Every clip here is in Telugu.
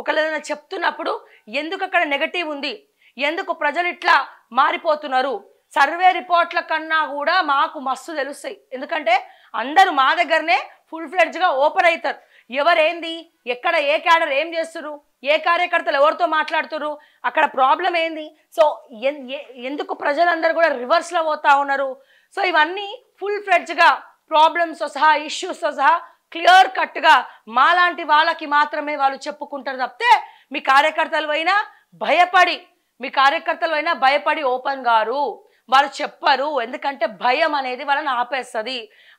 ఒకవేళ ఏదైనా చెప్తున్నప్పుడు ఎందుకు అక్కడ నెగటివ్ ఉంది ఎందుకు ప్రజలు ఇట్లా మారిపోతున్నారు సర్వే రిపోర్ట్ల కన్నా కూడా మాకు మస్తు తెలుస్తాయి ఎందుకంటే అందరూ మా దగ్గరనే ఫుల్ ఫ్లెడ్జ్గా ఓపెన్ అవుతారు ఎవరేంది ఎక్కడ ఏ క్యాడర్ ఏం చేస్తున్నారు ఏ కార్యకర్తలు ఎవరితో మాట్లాడుతున్నారు అక్కడ ప్రాబ్లం ఏంది సో ఎందుకు ప్రజలందరూ కూడా రివర్స్లో పోతా ఉన్నారు సో ఇవన్నీ ఫుల్ ఫ్లెడ్జ్గా ప్రాబ్లమ్స్తో సహా ఇష్యూస్తో సహా క్లియర్ కట్గా మాలాంటి వాళ్ళకి మాత్రమే వాళ్ళు చెప్పుకుంటారు తప్పితే మీ కార్యకర్తలు అయినా భయపడి మీ కార్యకర్తలు అయినా భయపడి ఓపెన్ గారు వాళ్ళు చెప్పరు ఎందుకంటే భయం అనేది వాళ్ళని ఆపేస్తుంది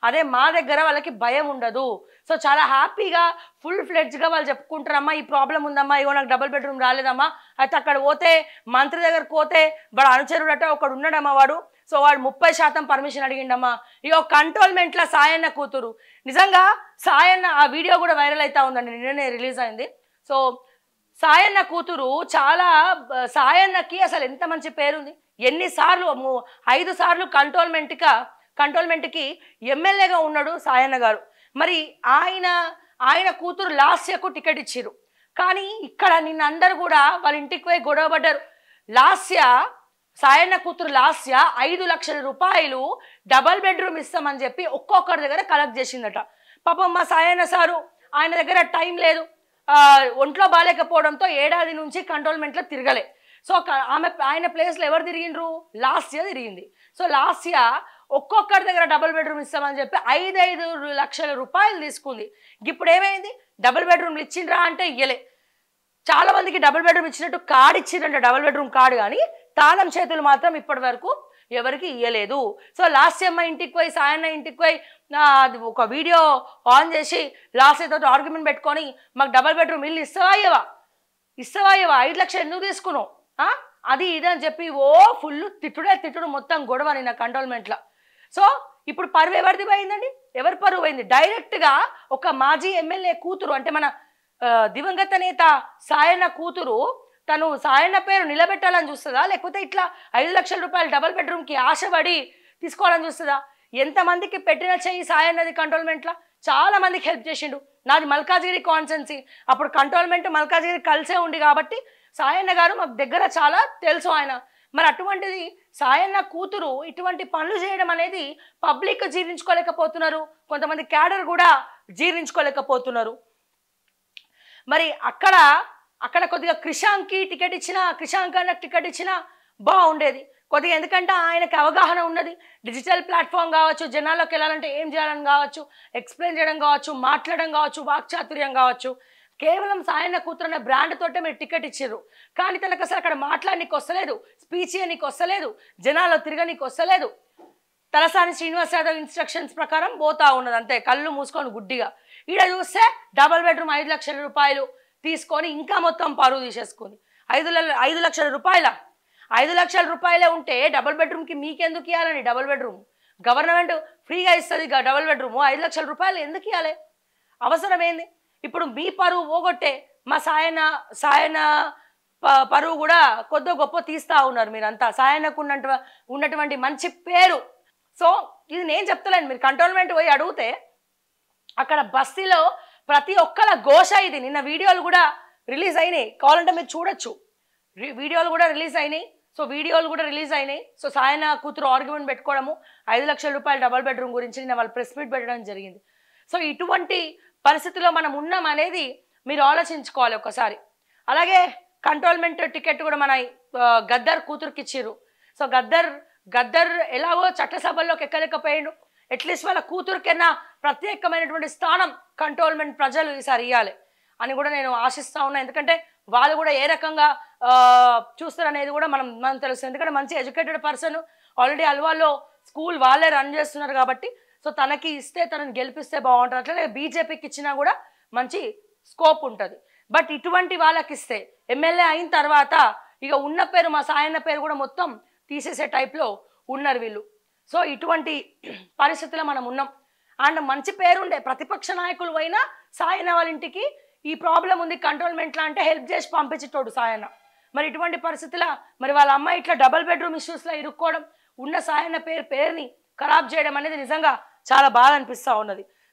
అదే మా దగ్గర వాళ్ళకి భయం ఉండదు సో చాలా హ్యాపీగా ఫుల్ ఫ్లెడ్జ్గా వాళ్ళు చెప్పుకుంటారమ్మా ఈ ప్రాబ్లం ఉందమ్మా ఇవో నాకు డబుల్ బెడ్రూమ్ రాలేదమ్మా అయితే అక్కడ పోతే మంత్రి దగ్గరకు పోతే వాడు అనుచరుడట ఒకడు ఉన్నాడమ్మా వాడు సో వాడు ముప్పై శాతం పర్మిషన్ అడిగిండమ్మా ఇగో కంట్రోల్మెంట్లో సాయన్న కూతురు నిజంగా సాయన్న ఆ వీడియో కూడా వైరల్ అవుతా ఉందండి నిన్ననే రిలీజ్ అయింది సో సాయన్న కూతురు చాలా సాయన్నకి అసలు ఎంత మంచి పేరుంది ఎన్నిసార్లు ఐదు సార్లు కంట్రోల్మెంట్గా కంట్రోల్మెంట్కి ఎమ్మెల్యేగా ఉన్నాడు సాయన్న గారు మరి ఆయన ఆయన కూతురు లాస్యకు టికెట్ ఇచ్చారు కానీ ఇక్కడ నిన్న అందరు కూడా వాళ్ళ ఇంటికి పోయి గొడవ పడ్డారు లాస్య సాయన్న కూతురు లాస్య ఐదు లక్షల రూపాయలు డబల్ బెడ్రూమ్ ఇస్తామని చెప్పి ఒక్కొక్కరి దగ్గర కలెక్ట్ చేసిందట పాపం మా సాయన్న సారు ఆయన దగ్గర టైం లేదు ఒంట్లో బాగాలేకపోవడంతో ఏడాది నుంచి కంట్రోల్మెంట్లో తిరగలే సో ఆమె ఆయన ప్లేస్లో ఎవరు తిరిగిండ్రు లాస్ట్ ఇయర్ తిరిగింది సో లాస్ట్ ఒక్కొక్కరి దగ్గర డబుల్ బెడ్రూమ్ ఇస్తామని చెప్పి ఐదైదు లక్షల రూపాయలు తీసుకుంది ఇప్పుడు ఏమైంది డబుల్ బెడ్రూమ్లు ఇచ్చిండ్రా అంటే ఇయ్యలే చాలా మందికి డబుల్ బెడ్రూమ్ ఇచ్చినట్టు కార్డు ఇచ్చిండ్రంట డబుల్ బెడ్రూమ్ కార్డు కానీ తాళం చేతులు మాత్రం ఇప్పటి వరకు ఎవరికి ఇయ్యలేదు సో లాస్ట్ అమ్మ ఇంటికి పోయి సాయన్న ఇంటికి పోయి ఒక వీడియో ఆన్ చేసి లాస్ట్ తోటి ఆర్గ్యుమెంట్ పెట్టుకొని మాకు డబల్ బెడ్రూమ్ ఇల్లు ఇస్తావా ఇవ్వా ఇస్తావా ఇవ్వా ఐదు లక్షలు ఎందుకు తీసుకున్నావు అది ఇది అని చెప్పి ఓ ఫుల్ తిట్టుడే తిట్టుడు మొత్తం గొడవ నేను కంట్రోల్మెంట్లో సో ఇప్పుడు పరువు ఎవరిది పోయిందండి ఎవరి పరువు పోయింది డైరెక్ట్గా ఒక మాజీ ఎమ్మెల్యే కూతురు అంటే మన దివంగత నేత సాయన్న కూతురు తను సాయన్న పేరు నిలబెట్టాలని చూస్తుందా లేకపోతే ఇట్లా ఐదు లక్షల రూపాయలు డబల్ బెడ్రూమ్కి ఆశపడి తీసుకోవాలని చూస్తుందా ఎంతమందికి పెట్టిన చెయ్యి సాయన్నది కంట్రోల్మెంట్లా చాలా మందికి హెల్ప్ చేసిండు నాది మల్కాజ్గిరి కాన్సెన్సీ అప్పుడు కంట్రోల్మెంట్ మల్కాజ్గిరి కలిసే ఉంది కాబట్టి సాయన్న గారు మాకు దగ్గర చాలా తెలుసు ఆయన మరి అటువంటిది సాయన్న కూతురు ఇటువంటి పనులు చేయడం అనేది పబ్లిక్ జీర్ణించుకోలేకపోతున్నారు కొంతమంది క్యాడర్ కూడా జీర్ణించుకోలేకపోతున్నారు మరి అక్కడ అక్కడ కొద్దిగా క్రిషాంక్కి టికెట్ ఇచ్చిన క్రిషాంక్ అన్నకు టికెట్ ఇచ్చినా బాగుండేది కొద్దిగా ఎందుకంటే ఆయనకి అవగాహన ఉన్నది డిజిటల్ ప్లాట్ఫామ్ కావచ్చు జనాల్లోకి వెళ్ళాలంటే ఏం చేయాలని కావచ్చు ఎక్స్ప్లెయిన్ చేయడం కావచ్చు మాట్లాడడం కావచ్చు వాక్చాతుర్యం కావచ్చు కేవలం సాయన కూతురున్న బ్రాండ్ తోటే మీరు టికెట్ ఇచ్చారు కానీ తనకు అసలు అక్కడ మాట్లాడనీకి వస్తలేదు స్పీచ్ చేయనీకి వస్తలేదు జనాల్లో తిరగనీకి వస్తలేదు తలసాని శ్రీనివాస్ యాదవ్ ఇన్స్ట్రక్షన్స్ ప్రకారం పోతా ఉన్నది అంతే కళ్ళు మూసుకొని గుడ్డిగా ఈడ చూస్తే డబల్ బెడ్రూమ్ ఐదు లక్షల రూపాయలు తీసుకొని ఇంకా మొత్తం పరువు తీసేసుకుంది ఐదు ఐదు లక్షల రూపాయల ఐదు లక్షల రూపాయలే ఉంటే డబుల్ బెడ్రూమ్కి మీకెందుకు ఇవ్వాలండి డబుల్ బెడ్రూమ్ గవర్నమెంట్ ఫ్రీగా ఇస్తుంది డబుల్ బెడ్రూమ్ ఐదు లక్షల రూపాయలు ఎందుకు ఇవ్వాలి అవసరమైంది ఇప్పుడు మీ పరువు పోగొట్టే మా సాయన సాయన పరువు కూడా కొద్దో గొప్ప తీస్తూ ఉన్నారు మీరంతా సాయనకు ఉన్నట్టు ఉన్నటువంటి మంచి పేరు సో ఇది నేను చెప్తలేను మీరు కంటోన్మెంట్ పోయి అడిగితే అక్కడ బస్తీలో ప్రతి ఒక్కల ఘోష ఇది నిన్న వీడియోలు కూడా రిలీజ్ అయినాయి కావాలంటే మీరు చూడొచ్చు వీడియోలు కూడా రిలీజ్ అయినాయి సో వీడియోలు కూడా రిలీజ్ అయినాయి సో సాయన కూతురు ఆర్గ్యుమెంట్ పెట్టుకోవడము ఐదు లక్షల రూపాయలు డబల్ బెడ్రూమ్ గురించి నిన్న వాళ్ళు ప్రెస్ మీట్ పెట్టడం జరిగింది సో ఇటువంటి పరిస్థితిలో మనం ఉన్నాం అనేది మీరు ఆలోచించుకోవాలి ఒకసారి అలాగే కంట్రోల్మెంట్ టికెట్ కూడా మన గద్దర్ కూతురుకి ఇచ్చిర్రు సో గద్దర్ గద్దర్ ఎలాగో చట్టసభల్లోకి ఎక్కలేకపోయాడు అట్లీస్ట్ వాళ్ళ కూతురికైనా ప్రత్యేకమైనటువంటి స్థానం కంట్రోల్మెంట్ ప్రజలు ఈసారి ఇవ్వాలి అని కూడా నేను ఆశిస్తా ఉన్నా ఎందుకంటే వాళ్ళు కూడా ఏ రకంగా చూస్తారనేది కూడా మనం మనం తెలుస్తుంది ఎందుకంటే మంచి ఎడ్యుకేటెడ్ పర్సన్ ఆల్రెడీ అల్వాల్లో స్కూల్ వాళ్ళే రన్ చేస్తున్నారు కాబట్టి సో తనకి ఇస్తే తనని గెలిపిస్తే బాగుంటుంది అట్లనే బీజేపీకి ఇచ్చినా కూడా మంచి స్కోప్ ఉంటుంది బట్ ఇటువంటి వాళ్ళకి ఇస్తే ఎమ్మెల్యే అయిన తర్వాత ఇక ఉన్న పేరు మా సాయన్న పేరు కూడా మొత్తం తీసేసే టైప్లో ఉన్నారు వీళ్ళు సో ఇటువంటి పరిస్థితుల్లో మనం ఉన్నాం అండ్ మంచి పేరుండే ప్రతిపక్ష నాయకులు అయినా సాయన వాళ్ళ ఇంటికి ఈ ప్రాబ్లం ఉంది కంట్రోల్మెంట్లో అంటే హెల్ప్ చేసి పంపించేటోడు సాయన మరి ఇటువంటి పరిస్థితుల మరి వాళ్ళ అమ్మాయి ఇట్లా డబల్ బెడ్రూమ్ ఇష్యూస్లో ఇరుక్కోవడం ఉన్న సాయన పేరు పేరుని ఖరాబ్ చేయడం అనేది నిజంగా చాలా బాధ అనిపిస్తూ ఉన్నది